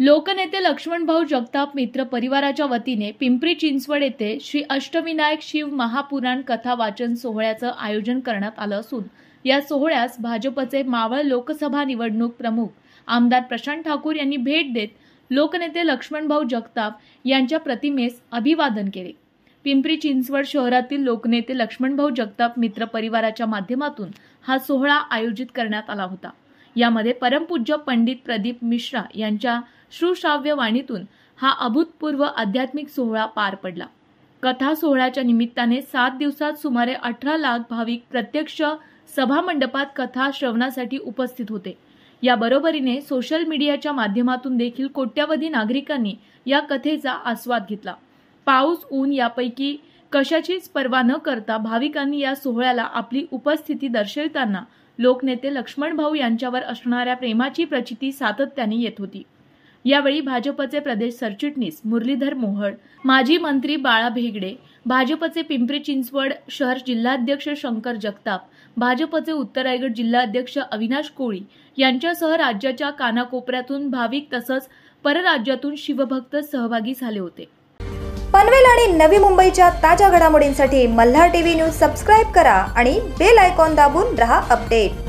लोकनेते लक्ष्मणभाऊ जगताप मित्र परिवाराच्या वतीने पिंपरी चिंचवड येथे श्री अष्टविनायक शिव महापुराण कथा वाचन सोहळ्याचं आयोजन करण्यात आलं असून या सोहळ्यास भाजपचे मावळ लोकसभा निवडणूक प्रमुख आमदार प्रशांत ठाकूर यांनी भेट देत लोकनेते लक्ष्मणभाऊ जगताप यांच्या प्रतिमेस अभिवादन केले पिंपरी चिंचवड शहरातील लोकनेते लक्ष्मणभाऊ जगताप मित्र परिवाराच्या माध्यमातून हा सोहळा आयोजित करण्यात आला होता यामध्ये परमपूज्य पंडित प्रदीप मिश्रा यांच्या सुश्राव्य वाणीतून हा अभूतपूर्व आध्यात्मिक सोहळा पार पडला कथा सोहळ्याच्या निमित्ताने सात दिवसात सुमारे अठरा लाख भाविक प्रत्यक्ष सभामंडपात कथा श्रवणासाठी उपस्थित होते या बरोबरीने सोशल मीडियाच्या माध्यमातून देखील कोट्यवधी नागरिकांनी या कथेचा आस्वाद घेतला पाऊस ऊन यापैकी कशाचीच पर्वा न करता भाविकांनी या सोहळ्याला आपली उपस्थिती दर्शविताना लोकनेते लक्ष्मण भाऊ यांच्यावर असणाऱ्या प्रेमाची प्रचिती सातत्याने येत होती यावेळी भाजपचे प्रदेश सरचिटणीस मुरलीधर मोहळ माजी मंत्री बाळा भेगडे भाजपचे पिंपरी चिंचवड शहर जिल्हाध्यक्ष शंकर जगताप भाजपचे उत्तर रायगड जिल्हाध्यक्ष अविनाश कोळी यांच्यासह राज्याच्या कानाकोपऱ्यातून भाविक तसंच परराज्यातून शिवभक्त सहभागी झाले होते पनवेल आणि नवी मुंबईच्या ताज्या घडामोडींसाठी मल्हार टीव्ही न्यूज सबस्क्राईब करा आणि बेल आयकॉन दाबून रहा अपडेट